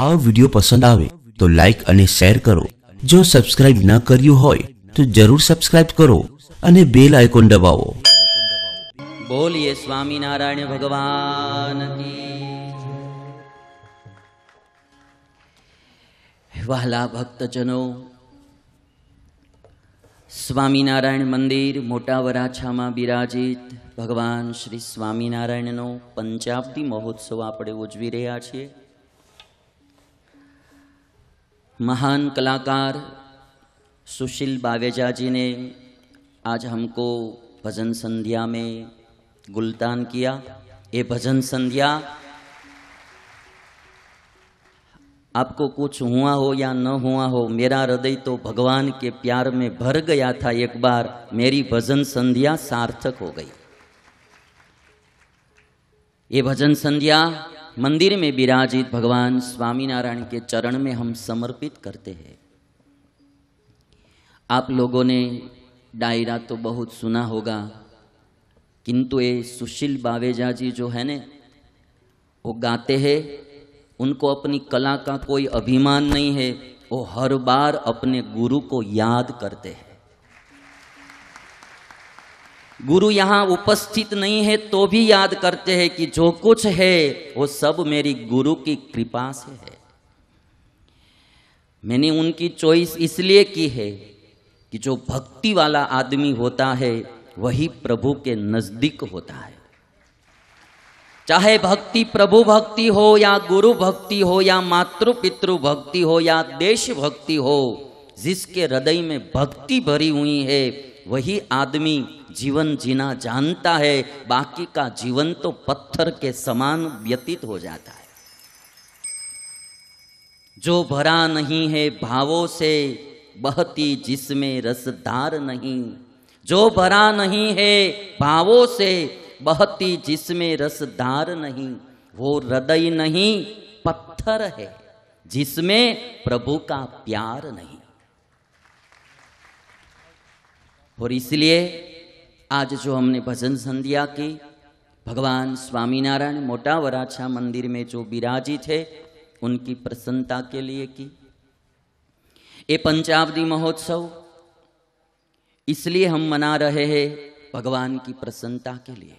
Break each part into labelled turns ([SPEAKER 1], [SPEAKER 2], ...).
[SPEAKER 1] આ વિડીયો પસંદ આવે તો લાઇક અને શેર કરો જો સબસ્ક્રાઇબ ન કર્યું હોય તો જરૂર સબસ્ક્રાઇબ કરો અને બેલ આઇકોન દબાવો
[SPEAKER 2] બોલીએ સ્વામિનારાયણ ભગવાન વહાલા ભક્તજનો સ્વામિનારાયણ મંદિર મોટા વરાછામાં બિરાજિત ભગવાન શ્રી સ્વામિનારાયણનો પંચાબ્દી મહોત્સવ આપણે ઉજવી રહ્યા છીએ महान कलाकार सुशील बावेजा जी ने आज हमको भजन संध्या में गुलदान किया ये भजन संध्या आपको कुछ हुआ हो या न हुआ हो मेरा हृदय तो भगवान के प्यार में भर गया था एक बार मेरी भजन संध्या सार्थक हो गई ये भजन संध्या मंदिर में विराजित भगवान स्वामीनारायण के चरण में हम समर्पित करते हैं आप लोगों ने डायरा तो बहुत सुना होगा किंतु ये सुशील बावेजा जी जो है ने वो गाते हैं उनको अपनी कला का कोई अभिमान नहीं है वो हर बार अपने गुरु को याद करते हैं गुरु यहाँ उपस्थित नहीं है तो भी याद करते हैं कि जो कुछ है वो सब मेरी गुरु की कृपा से है मैंने उनकी चॉइस इसलिए की है कि जो भक्ति वाला आदमी होता है वही प्रभु के नज़दीक होता है चाहे भक्ति प्रभु भक्ति हो या गुरु भक्ति हो या मातृ पितृ भक्ति हो या देश भक्ति हो जिसके हृदय में भक्ति भरी हुई है वही आदमी जीवन जीना जानता है बाकी का जीवन तो पत्थर के समान व्यतीत हो जाता है जो भरा नहीं है भावों से बहती जिसमें रसदार नहीं जो भरा नहीं है भावों से बहती जिसमें रसदार नहीं वो हृदय नहीं पत्थर है जिसमें प्रभु का प्यार नहीं और इसलिए आज जो हमने भजन संध्या की भगवान स्वामीनारायण मोटा वराछा मंदिर में जो विराजित है उनकी प्रसन्नता के लिए की ये पंचावधि महोत्सव इसलिए हम मना रहे हैं भगवान की प्रसन्नता के लिए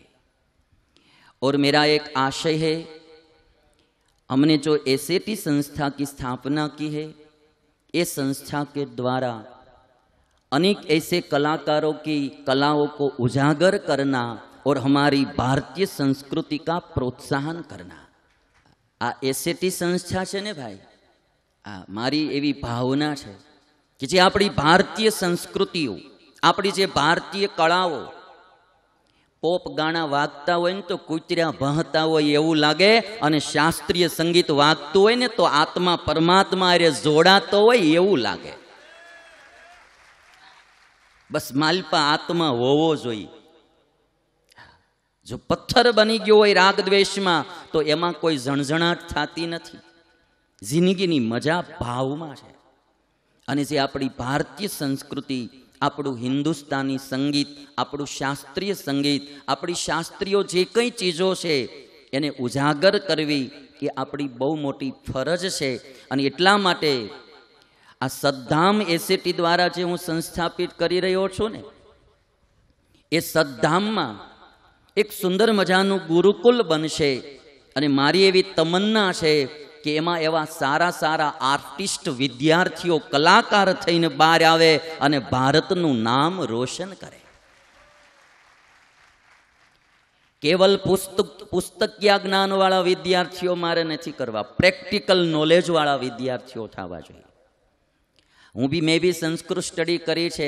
[SPEAKER 2] और मेरा एक आशय है हमने जो एसेटी संस्था की स्थापना की है इस संस्था के द्वारा અનેક એસે કલાકારો की કલાઓ કો ઉજાગર કરના ઓર हमारी ભારતીય संस्कृति का प्रोत्साहन करना આ એસેટી સંસ્થા છે ને ભાઈ આ મારી એવી ભાવના છે કે જે આપણી ભારતીય સંસ્કૃતિઓ આપણી જે ભારતીય કળાઓ પોપ ગાણા વાગતા હોય ને તો કૂતર્યા ભાંતા હોય એવું લાગે અને શાસ્ત્રીય સંગીત વાગતું હોય ને તો આત્મા પરમાત્મા અરે જોડાતો હોય એવું લાગે બસ માલપા આત્મા હોવો જોઈએ જો પથ્થર બની ગયો હોય રાગ દ્વેષમાં તો એમાં કોઈ ઝણઝણાટ થતી નથી જિંદગીની મજા ભાવમાં છે અને જે આપણી ભારતીય સંસ્કૃતિ આપણું હિન્દુસ્તાની સંગીત આપણું શાસ્ત્રીય સંગીત આપણી શાસ્ત્રીઓ જે કંઈ ચીજો છે એને ઉજાગર કરવી એ આપણી બહુ મોટી ફરજ છે અને એટલા માટે આ સદ્ધામ એસેટી દ્વારા જે હું સંસ્થાપિત કરી રહ્યો છું ને એ સદ્ધામમાં એક સુંદર મજાનું ગુરુકુલ બનશે અને મારી એવી તમન્ના છે કે એમાં એવા સારા સારા આર્ટિસ્ટ વિદ્યાર્થીઓ કલાકાર થઈને બહાર આવે અને ભારતનું નામ રોશન કરે કેવલ પુસ્તક પુસ્તકિયા જ્ઞાનવાળા વિદ્યાર્થીઓ મારે નથી કરવા પ્રેક્ટિકલ નોલેજવાળા વિદ્યાર્થીઓ થવા જોઈએ હું બી મેં બી સંસ્કૃત સ્ટડી કરી છે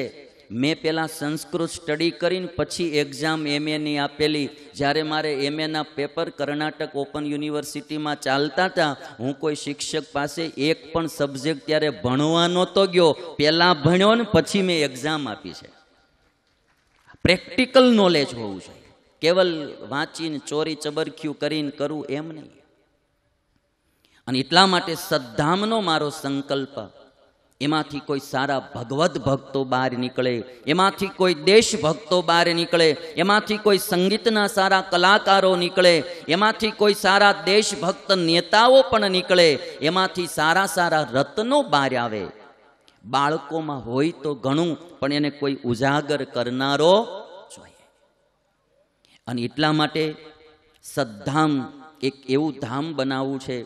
[SPEAKER 2] મેં પહેલાં સંસ્કૃત સ્ટડી કરીને પછી એક્ઝામ એમ એની આપેલી જ્યારે મારે એમ એના પેપર કર્ણાટક ઓપન યુનિવર્સિટીમાં ચાલતા હતા હું કોઈ શિક્ષક પાસે એક પણ સબ્જેક્ટ ત્યારે ભણવા નહોતો ગયો પહેલાં ભણ્યો ને પછી મેં એક્ઝામ આપી છે પ્રેક્ટિકલ નોલેજ હોવું જોઈએ કેવલ વાંચીને ચોરી ચબરખ્યું કરીને કરવું એમ નહીં અને એટલા માટે સદ્ધામનો મારો સંકલ્પ એમાંથી કોઈ સારા ભગવદ્ ભક્તો બહાર નીકળે એમાંથી કોઈ દેશ ભક્તો બહાર નીકળે એમાંથી કોઈ સંગીતના સારા કલાકારો નીકળે એમાંથી કોઈ સારા દેશભક્ત નેતાઓ પણ નીકળે એમાંથી સારા સારા રત્નો બહાર આવે બાળકોમાં હોય તો ઘણું પણ એને કોઈ ઉજાગર કરનારો જોઈએ અને એટલા માટે સદ્ધામ એક એવું ધામ બનાવવું છે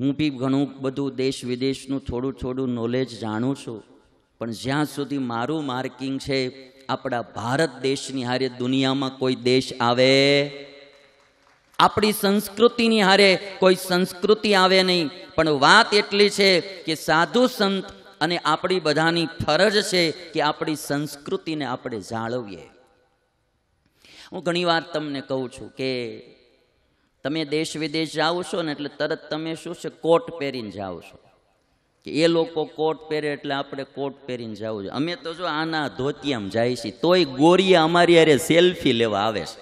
[SPEAKER 2] હું બી ઘણું બધું દેશ વિદેશનું થોડું થોડું નોલેજ જાણું છું પણ જ્યાં સુધી મારું માર્કિંગ છે આપણા ભારત દેશની હારે દુનિયામાં કોઈ દેશ આવે આપણી સંસ્કૃતિની હારે કોઈ સંસ્કૃતિ આવે નહીં પણ વાત એટલી છે કે સાધુ સંત અને આપણી બધાની ફરજ છે કે આપણી સંસ્કૃતિને આપણે જાળવીએ હું ઘણી વાર તમને કહું છું કે તમે દેશ વિદેશ જાઓ છો ને એટલે તરત તમે શું છે કોટ પહેરીને જાઓ છો કે એ લોકો કોટ પહેરે એટલે આપણે કોટ પહેરીને જવું જોઈએ અમે તો જો આના ધોતિયામાં જાય છીએ તોય ગોરિયા અમારી અરે સેલ્ફી લેવા આવે છે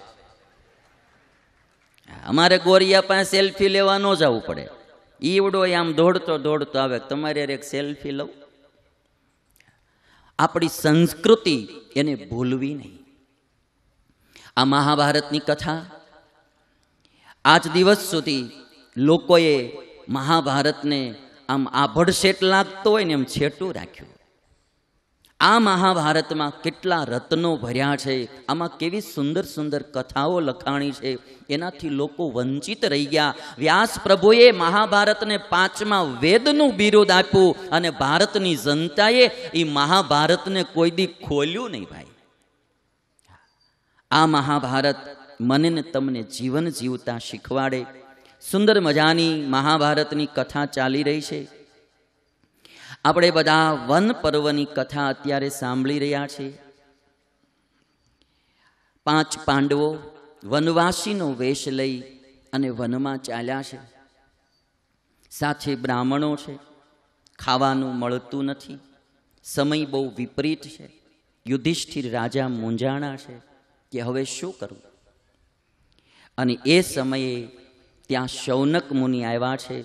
[SPEAKER 2] અમારે ગોરિયા પાસે સેલ્ફી લેવા ન જવું પડે ઈવડો આમ દોડતો દોડતો આવે તમારે અરે એક સેલ્ફી લઉં આપણી સંસ્કૃતિ એને ભૂલવી નહીં આ મહાભારતની કથા આજ દિવસ સુધી લોકોએ મહાભારતને આમ આભડશેટ લાગતો હોય ને એમ છેટું રાખ્યું આ મહાભારતમાં કેટલા રત્નો ભર્યા છે આમાં કેવી સુંદર સુંદર કથાઓ લખાણી છે એનાથી લોકો વંચિત રહી ગયા વ્યાસ પ્રભુએ મહાભારતને પાંચમા વેદનું બિરુદ આપ્યું અને ભારતની જનતાએ એ મહાભારતને કોઈ દી ખોલ્યું નહીં ભાઈ આ મહાભારત મને તમને જીવન જીવતા શીખવાડે સુંદર મજાની મહાભારતની કથા ચાલી રહી છે આપણે બધા વન પર્વની કથા અત્યારે સાંભળી રહ્યા છે પાંચ પાંડવો વનવાસીનો વેશ લઈ અને વનમાં ચાલ્યા છે સાથે બ્રાહ્મણો છે ખાવાનું મળતું નથી સમય બહુ વિપરીત છે યુધિષ્ઠિર રાજા મૂંઝાણા છે કે હવે શું કરવું અને એ સમયે ત્યાં શૌનક મુનિ આવ્યા છે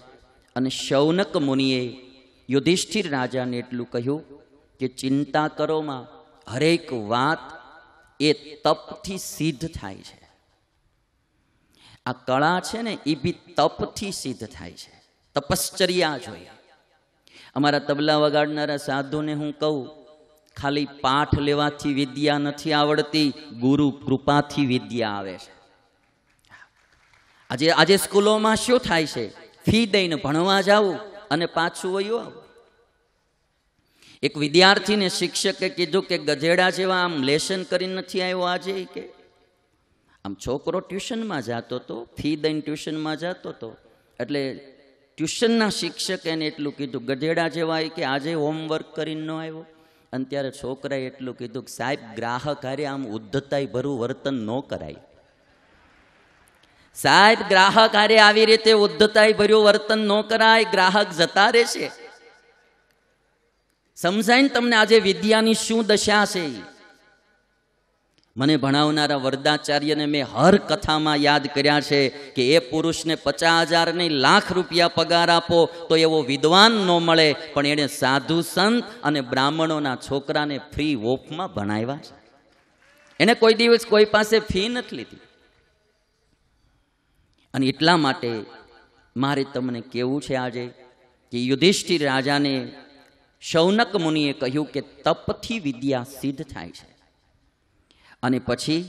[SPEAKER 2] અને શૌનક મુનિએ યુધિષ્ઠિર રાજાને એટલું કહ્યું કે ચિંતા કરોમાં હરેક વાત એ તપથી સિદ્ધ થાય છે આ કળા છે ને એ બી તપથી સિદ્ધ થાય છે તપશ્ચર્યા જોઈએ અમારા તબલા વગાડનારા સાધુને હું કહું ખાલી પાઠ લેવાથી વિદ્યા નથી આવડતી ગુરુ કૃપાથી વિદ્યા આવે છે આજે આજે સ્કૂલોમાં શું થાય છે ફી દઈને ભણવા જાવું અને પાછું વયું આવું એક વિદ્યાર્થીને શિક્ષકે કીધું કે ગધેડા જેવા આમ લેસન કરીને નથી આવ્યો આજે કે આમ છોકરો ટ્યુશનમાં જતો હતો ફી દઈને ટ્યુશનમાં જતો હતો એટલે ટ્યુશનના શિક્ષકે એને એટલું કીધું ગધેડા જેવા કે આજે હોમવર્ક કરીને ન આવ્યો અને ત્યારે છોકરાએ એટલું કીધું કે સાહેબ ગ્રાહક હારે આમ ઉદ્ધતાય ભરું વર્તન ન કરાય સાહેબ ગ્રાહક આરે આવી રીતે ઉદ્ધતાય ભર્યું વર્તન ન કરાય ગ્રાહક જતા રહેશે સમજાય ને તમને આજે વિદ્યાની શું દશા છે મને ભણાવનારા વરદાચાર્યને મેં હર કથામાં યાદ કર્યા છે કે એ પુરુષને પચાસ હજારની લાખ રૂપિયા પગાર આપો તો એવો વિદ્વાન ન મળે પણ એણે સાધુ સંત અને બ્રાહ્મણોના છોકરાને ફ્રી વોફમાં ભણાવ્યા છે એને કોઈ દિવસ કોઈ પાસે ફી નથી લીધી અને એટલા માટે મારે તમને કહેવું છે આજે કે યુધિષ્ઠિર રાજાને શૌનક મુનિએ કહ્યું કે તપથી વિદ્યા સિદ્ધ થાય છે અને પછી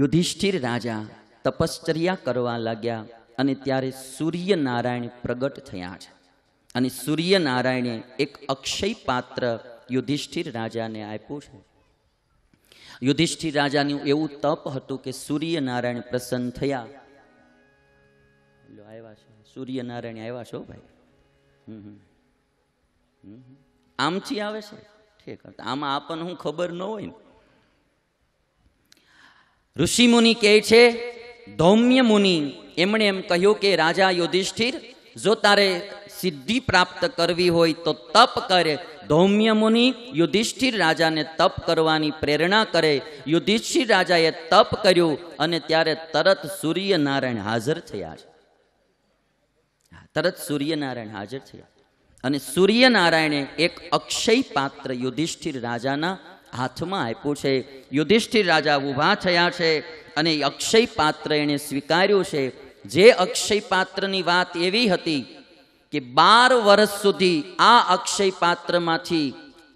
[SPEAKER 2] યુધિષ્ઠિર રાજા તપશ્ચર્યા કરવા લાગ્યા અને ત્યારે સૂર્યનારાયણ પ્રગટ થયા છે અને સૂર્યનારાયણે એક અક્ષય પાત્ર યુધિષ્ઠિર રાજાને આપ્યું છે યુધિષ્ઠિર રાજાનું એવું તપ હતું કે સૂર્યનારાયણ પ્રસન્ન થયા આવ્યા છો સૂર્યનારાયણ આવ્યા છો ભાઈ આમથી આવે છે ઠીક આમાં આપણને હું ખબર ન હોય ને ઋષિ મુનિ કહે છે ધૌમ્ય મુનિ એમણે એમ કહ્યું કે રાજા યુધિષ્ઠિર જો તારે સિદ્ધિ પ્રાપ્ત કરવી હોય તો તપ કરે ધૌમ્ય મુનિ યુધિષ્ઠિર રાજાને તપ કરવાની પ્રેરણા કરે યુધિષ્ઠિર રાજાએ તપ કર્યું અને ત્યારે તરત સૂર્યનારાયણ હાજર થયા છે તરત સૂર્યનારાયણ હાજર થયા અને સૂર્યનારાયણે એક અક્ષય પાત્ર યુધિષ્ઠિર રાજાના હાથમાં આપ્યું છે યુધિષ્ઠિર રાજા ઊભા થયા છે અને અક્ષય પાત્ર એણે સ્વીકાર્યું છે જે અક્ષય પાત્રની વાત એવી હતી કે બાર વર્ષ સુધી આ અક્ષય પાત્રમાંથી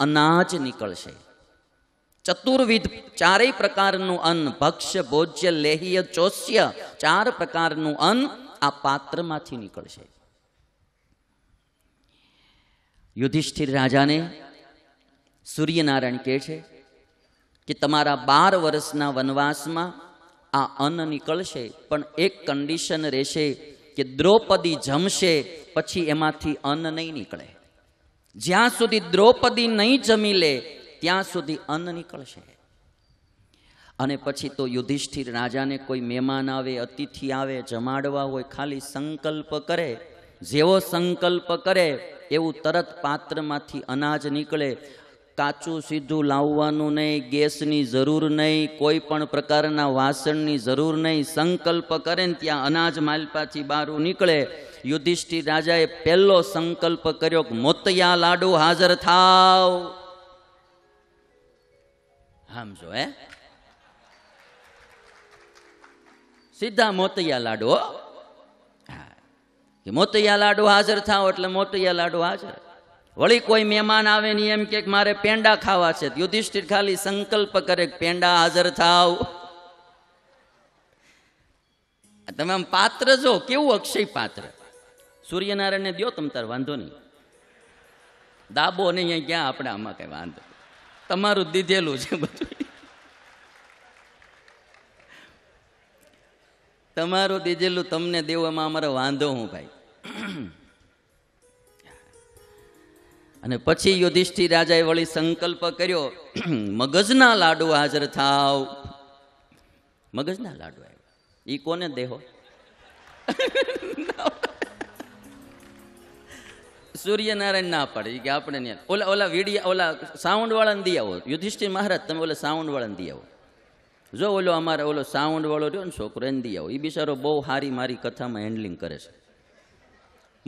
[SPEAKER 2] અનાજ નીકળશે ચતુર્વિધ ચારેય પ્રકારનું અન્ન ભક્ષ્ય ભોજ્ય લેહ્ય ચોસ્ય ચાર પ્રકારનું અન્ન આ પાત્રમાંથી નીકળશે યુધિષ્ઠિર રાજાને સૂર્યનારાયણ કહે છે કે તમારા બાર વર્ષના વનવાસમાં આ અન્ન નીકળશે પણ એક કન્ડિશન રહેશે કે દ્રૌપદી જમશે પછી એમાંથી અન્ન નહીં નીકળે જ્યાં સુધી દ્રૌપદી નહીં જમી લે ત્યાં સુધી અન્ન નીકળશે અને પછી તો યુધિષ્ઠિર રાજાને કોઈ મહેમાન આવે અતિથિ આવે જમાડવા હોય ખાલી સંકલ્પ કરે જેવો સંકલ્પ કરે એવું તરત પાત્રમાંથી અનાજ નીકળે કાચું સીધું લાવવાનું નહીં ગેસની જરૂર નહીં કોઈ પણ પ્રકારના વાસણની જરૂર નહીં સંકલ્પ કરે ને ત્યાં અનાજ માલપાથી બારું નીકળે યુધિષ્ઠિર રાજાએ પહેલો સંકલ્પ કર્યો કે મોતયા લાડુ હાજર થાવ સમજો હે સીધા મોતયા લાડુ કે મોતયા લાડુ હાજર થાવ એટલે મોતયા લાડુ હાજર વળી કોઈ મહેમાન આવે નહીં એમ કે મારે પેંડા ખાવા છે યુધિષ્ઠિર ખાલી સંકલ્પ કરે પેંડા હાજર થાવ તમે આમ પાત્ર જો કેવું અક્ષય પાત્ર સૂર્યનારાયણને દો તમ તાર વાંધો નહીં દાબો નહીં અહીંયા ક્યાં આપણે આમાં કઈ વાંધો તમારું દીધેલું છે બધું તમારું દીધેલું તમને દેવામાં અમારો વાંધો હું ભાઈ અને પછી યુધિષ્ઠિર રાજાએ વળી સંકલ્પ કર્યો મગજના લાડુ હાજર થાવ મગજના લાડુ આવ્યા એ કોને દેહો સૂર્યનારાયણ ના પાડે કે આપણે ને ઓલા ઓલા વીડિયા ઓલા સાઉન્ડ વાળાને દઈ આવો યુધિષ્ઠિર મહારાજ તમે ઓલા સાઉન્ડ વાળાને દઈ આવો જો ઓલો અમારે ઓલો સાઉન્ડ વાળો રહ્યો ને છોકરો એને દી આવો એ બિચારો બહુ હારી મારી કથામાં હેન્ડલિંગ કરે છે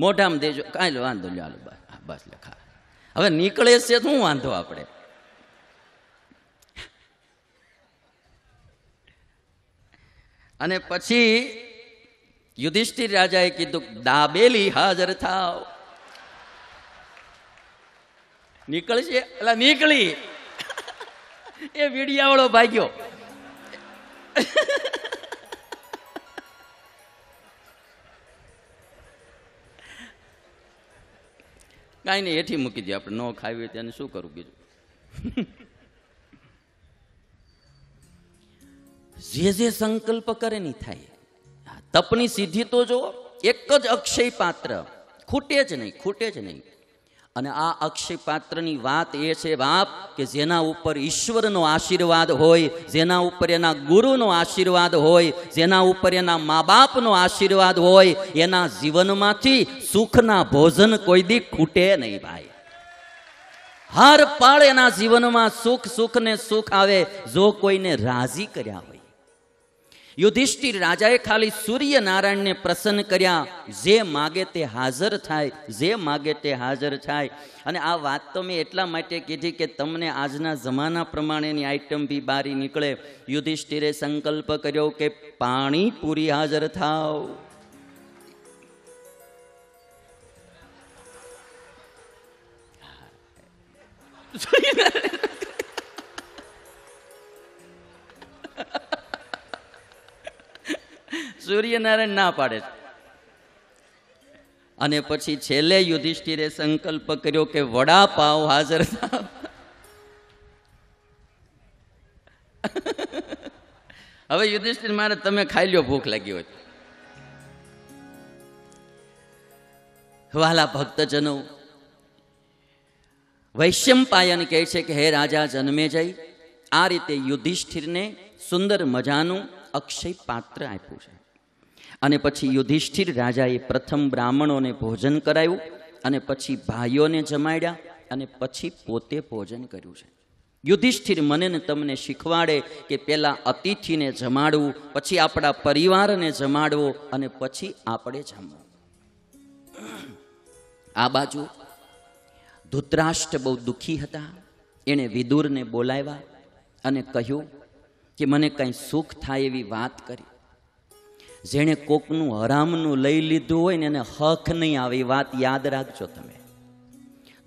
[SPEAKER 2] મોઢામાં દેજો કાંઈ વાંધો લે હાલો બસ બસ લખા હવે નીકળે છે શું વાંધો આપણે અને પછી યુધિષ્ઠિર રાજાએ કીધું દાબેલી હાજર થાવ નીકળશે એટલે નીકળી એ વીડિયાવાળો ભાગ્યો કાંઈ નહીં હેઠી મૂકી દઈએ આપણે ન ખાવી તેને શું કરવું બીજું જે જે સંકલ્પ કરે નહીં થાય તપની સિદ્ધિ તો જો એક જ અક્ષય પાત્ર ખૂટે જ નહીં ખૂટે જ નહીં અને આ અક્ષયપાત્રની વાત એ છે બાપ કે જેના ઉપર ઈશ્વરનો આશીર્વાદ હોય જેના ઉપર એના ગુરુનો આશીર્વાદ હોય જેના ઉપર એના મા બાપનો આશીર્વાદ હોય એના જીવનમાંથી સુખના ભોજન કોઈ દી ખૂટે નહીં ભાઈ હર પળ એના જીવનમાં સુખ સુખ ને સુખ આવે જો કોઈને રાજી કર્યા હોય યુધિષ્ઠિર રાજાએ ખાલી સૂર્ય નારાયણને પ્રસન્ન કર્યા જે માગે તે હાજર થાય જે માગે તે હાજર થાય અને આ વાત તો મેં એટલા માટે કીધી કે તમને આજના જમાના પ્રમાણેની આઈટમ બી બારી નીકળે યુધિષ્ઠિરે સંકલ્પ કર્યો કે પાણી પૂરી હાજર થાવ સૂર્યનારાયણ સૂર્યનારાયણ ના પાડે છે અને પછી છેલ્લે યુધિષ્ઠિરે સંકલ્પ કર્યો કે વડાપાવ હાજર હવે યુધિષ્ઠિર મારે તમે ખાઈ લ્યો ભૂખ લાગી હોય વાલા ભક્તજનો વૈશ્યમપાયન કહે છે કે હે રાજા જન્મે જઈ આ રીતે યુધિષ્ઠિરને સુંદર મજાનું અક્ષય પાત્ર આપ્યું છે અને પછી યુધિષ્ઠિર રાજાએ પ્રથમ બ્રાહ્મણોને ભોજન કરાયું અને પછી ભાઈઓને જમાડ્યા અને પછી પોતે ભોજન કર્યું છે યુધિષ્ઠિર મને તમને શીખવાડે કે પેલા અતિથિને જમાડવું પછી આપણા પરિવારને જમાડવો અને પછી આપણે જમવું આ બાજુ ધૂતરાષ્ટ્ર બહુ દુઃખી હતા એણે વિદુરને બોલાવ્યા અને કહ્યું કે મને કંઈ સુખ થાય એવી વાત કરી જેણે કોકનું હરામનું લઈ લીધું હોય ને એને હક નહીં આવે એ વાત યાદ રાખજો તમે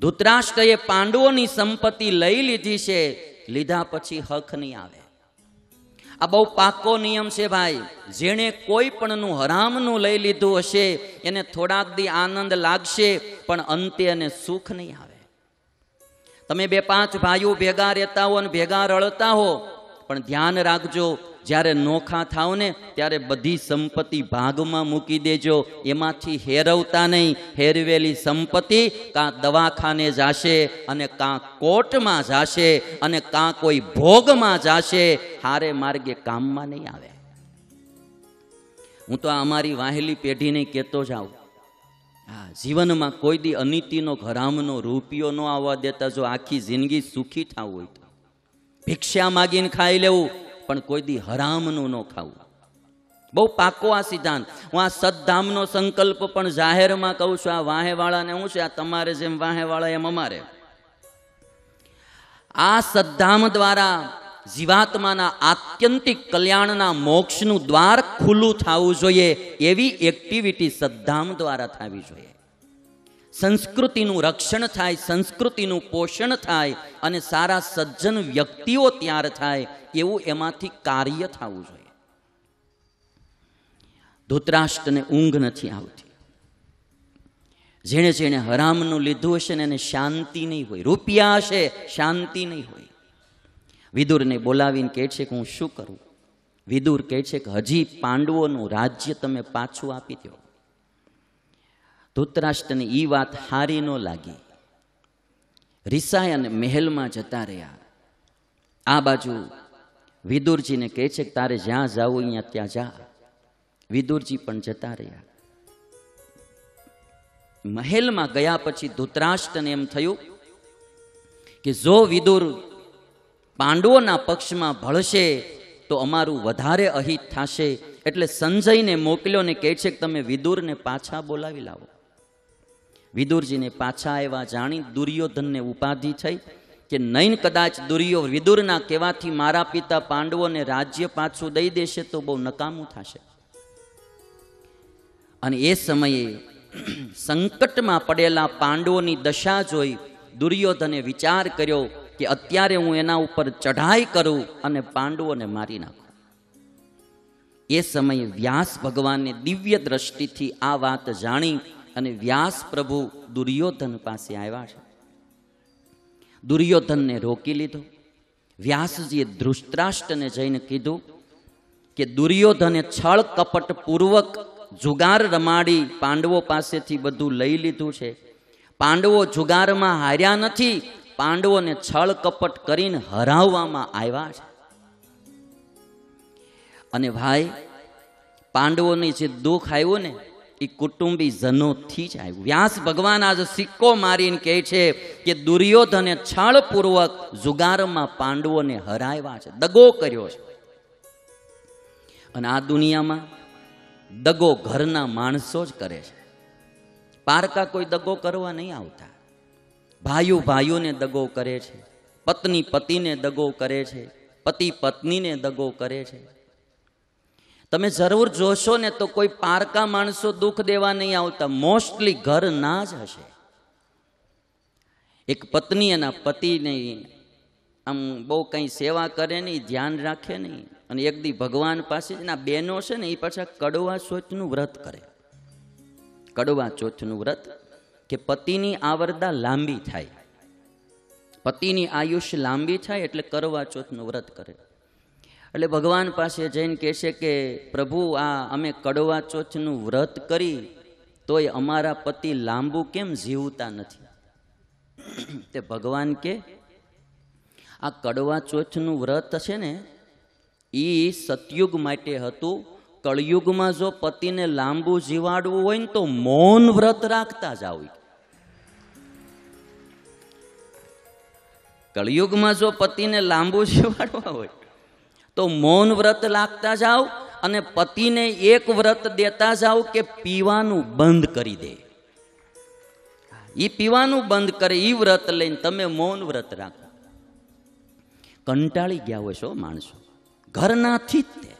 [SPEAKER 2] ધૂતરાષ્ટ્રએ પાંડવોની સંપત્તિ લઈ લીધી છે લીધા પછી હક નહીં આવે આ બહુ પાકો નિયમ છે ભાઈ જેણે કોઈ પણનું હરામનું લઈ લીધું હશે એને થોડાક દી આનંદ લાગશે પણ અંતે અને સુખ નહીં આવે તમે બે પાંચ ભાઈઓ ભેગા રહેતા હો અને ભેગા રળતા હો પણ ધ્યાન રાખજો જ્યારે નોખા થાવ ને ત્યારે બધી સંપત્તિ ભાગમાં મૂકી દેજો એમાંથી હેરવતા નહીં હેરવેલી સંપત્તિ કાં દવાખાને જાશે અને કાં કોર્ટમાં જાશે અને કાં કોઈ ભોગમાં જાશે હારે માર્ગે કામમાં નહીં આવે હું તો અમારી વાહેલી પેઢીને કહેતો જાઉં હા જીવનમાં કોઈ દી અનિતિનો ઘરામનો રૂપિયો ન આવવા દેતા જો આખી જિંદગી સુખી થવું હોય તો ભિક્ષા માગીને ખાઈ લેવું પણ કોઈ દી હરામનું ન ખાવું બહુ પાકો આ સિદ્ધાંત હું આ સદ્ધામનો સંકલ્પ પણ જાહેરમાં કહું છું આ વાહેવાળાને હું છે આ તમારે જેમ વાહેવાળા એમ અમારે આ સદ્ધામ દ્વારા જીવાત્માના આત્યંતિક કલ્યાણના મોક્ષનું દ્વાર ખુલ્લું થવું જોઈએ એવી એક્ટિવિટી સદ્ધામ દ્વારા થવી જોઈએ સંસ્કૃતિનું રક્ષણ થાય સંસ્કૃતિનું પોષણ થાય અને સારા સજ્જન વ્યક્તિઓ તૈયાર થાય એવું એમાંથી કાર્ય થવું જોઈએ ધૂતરાષ્ટ્રને ઊંઘ નથી આવતી જેણે જેણે હરામનું લીધું હશે ને એને શાંતિ નહીં હોય રૂપિયા હશે શાંતિ નહીં હોય વિદુરને બોલાવીને કહે છે કે હું શું કરું વિદુર કહે છે કે હજી પાંડવોનું રાજ્ય તમે પાછું આપી દો ધૂતરાષ્ટ્રને એ વાત હારી ન લાગી રિસાય અને મહેલમાં જતા રહ્યા આ બાજુ વિદુરજીને કહે છે કે તારે જ્યાં જાવું અહીંયા ત્યાં જા વિદુરજી પણ જતા રહ્યા મહેલમાં ગયા પછી ધૂતરાષ્ટ્રને એમ થયું કે જો વિદુર પાંડવોના પક્ષમાં ભળશે તો અમારું વધારે અહિત થશે એટલે સંજયને મોકલ્યો ને કહે છે કે તમે વિદુરને પાછા બોલાવી લાવો વિદુરજીને પાછા આવ્યા જાણી દુર્યોધનને ઉપાધિ થઈ કે નહીં કદાચ દુર્યો વિદુરના કહેવાથી મારા પિતા પાંડવોને રાજ્ય પાછું દઈ દેશે તો બહુ નકામું થશે અને એ સમયે સંકટમાં પડેલા પાંડવોની દશા જોઈ દુર્યોધને વિચાર કર્યો કે અત્યારે હું એના ઉપર ચઢાઈ કરું અને પાંડવોને મારી નાખું એ સમયે વ્યાસ ભગવાનને દિવ્ય દ્રષ્ટિથી આ વાત જાણી અને વ્યાસ પ્રભુ દુર્યોધન પાસે આવ્યા છે દુર્યોધનને રોકી લીધો વ્યાસજીએ ધૃષ્ટ્રાષ્ટ્રને જઈને કીધું કે દુર્યોધને છળ કપટ પૂર્વક જુગાર રમાડી પાંડવો પાસેથી બધું લઈ લીધું છે પાંડવો જુગારમાં હાર્યા નથી પાંડવોને છળ કપટ કરીને હરાવવામાં આવ્યા છે અને ભાઈ પાંડવોને જે દુઃખ આવ્યું ને એ કુટુંબી જનોથી જ આવ્યું વ્યાસ ભગવાન આજે સિક્કો મારીને કહે છે કે દુર્યોધને છળપૂર્વક જુગારમાં પાંડવોને હરાવ્યા છે દગો કર્યો છે અને આ દુનિયામાં દગો ઘરના માણસો જ કરે છે પારકા કોઈ દગો કરવા નહીં આવતા ભાઈઓ ભાઈઓને દગો કરે છે પત્ની પતિને દગો કરે છે પતિ પત્નીને દગો કરે છે તમે જરૂર જોશો ને તો કોઈ પારકા માણસો દુઃખ દેવા નહીં આવતા મોસ્ટલી ઘરના જ હશે એક પત્ની એના પતિને આમ બહુ કંઈ સેવા કરે નહીં ધ્યાન રાખે નહીં અને એક દી ભગવાન પાસે જ ના બહેનો છે ને એ પાછા કડવા ચોચનું વ્રત કરે કડવા ચોચનું વ્રત કે પતિની આવરદા લાંબી થાય પતિની આયુષ્ય લાંબી થાય એટલે કરવા ચોથનું વ્રત કરે એટલે ભગવાન પાસે જઈને કહેશે કે પ્રભુ આ અમે કડવા ચોથનું વ્રત કરી તોય અમારા પતિ લાંબુ કેમ જીવતા નથી તે ભગવાન કે આ કડવા ચોથનું વ્રત છે ને એ સતયુગ માટે હતું કળયુગમાં જો પતિને લાંબુ જીવાડવું હોય ને તો મૌન વ્રત રાખતા જ જાવ કળયુગમાં જો પતિને લાંબુ જીવાડવા હોય તો મૌન વ્રત લાગતા જાઓ અને પતિને એક વ્રત દેતા જાઓ કે પીવાનું બંધ કરી દે એ પીવાનું બંધ કરે એ વ્રત લઈને તમે મૌન વ્રત રાખો કંટાળી ગયા હોય છો માણસો ઘરનાથી જ તે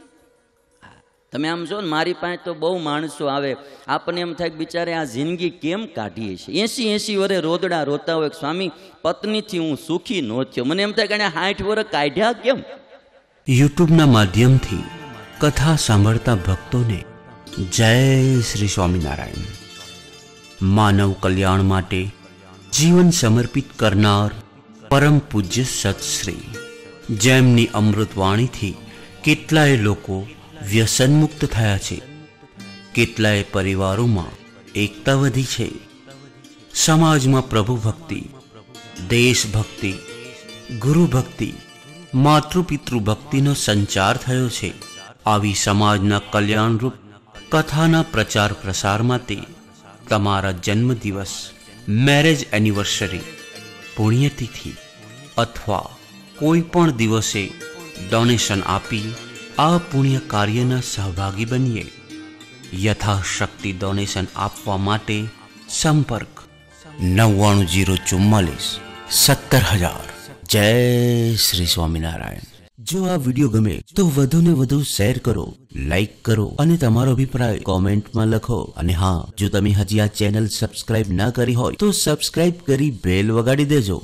[SPEAKER 2] તમે આમ છો ને મારી પાસે તો બહુ માણસો આવે આપણને એમ થાય કે બિચારે આ જિંદગી કેમ કાઢીએ છીએ એસી એસી વરે રોદડા રોતા હોય સ્વામી પત્નીથી હું સુખી ન થયો મને એમ થાય કે એને સાઠ વર કાઢ્યા કેમ
[SPEAKER 1] યુટ્યુબના માધ્યમથી કથા સાંભળતા ભક્તોને જય શ્રી સ્વામિનારાયણ માનવ કલ્યાણ માટે જીવન સમર્પિત કરનાર પરમ પૂજ્ય સતશ્રી જેમની અમૃતવાણીથી કેટલાય લોકો વ્યસનમુક્ત થયા છે કેટલાય પરિવારોમાં એકતા વધી છે સમાજમાં પ્રભુ ભક્તિ દેશભક્તિ ગુરુ ભક્તિ માતૃપિતૃ ભક્તિનો સંચાર થયો છે આવી સમાજના કલ્યાણરૂપ કથાના પ્રચાર પ્રસાર માટે તમારા જન્મદિવસ મેરેજ એનિવર્સરી પુણ્યતિથિ અથવા કોઈ પણ દિવસે ડોનેશન આપી આ પુણ્ય કાર્યના સહભાગી બનીએ યથાશક્તિ ડોનેશન આપવા માટે સંપર્ક નવ્વાણું જીરો ચુમ્માલીસ સત્તર હજાર જય શ્રી સ્વામિનારાયણ જો આ વિડીયો ગમે તો વધુ ને વધુ શેર કરો લાઈક કરો અને તમારો અભિપ્રાય કોમેન્ટમાં લખો અને હા જો તમે હજી આ ચેનલ સબસ્ક્રાઇબ ના કરી હોય તો સબસ્ક્રાઇબ કરી બેલ વગાડી દેજો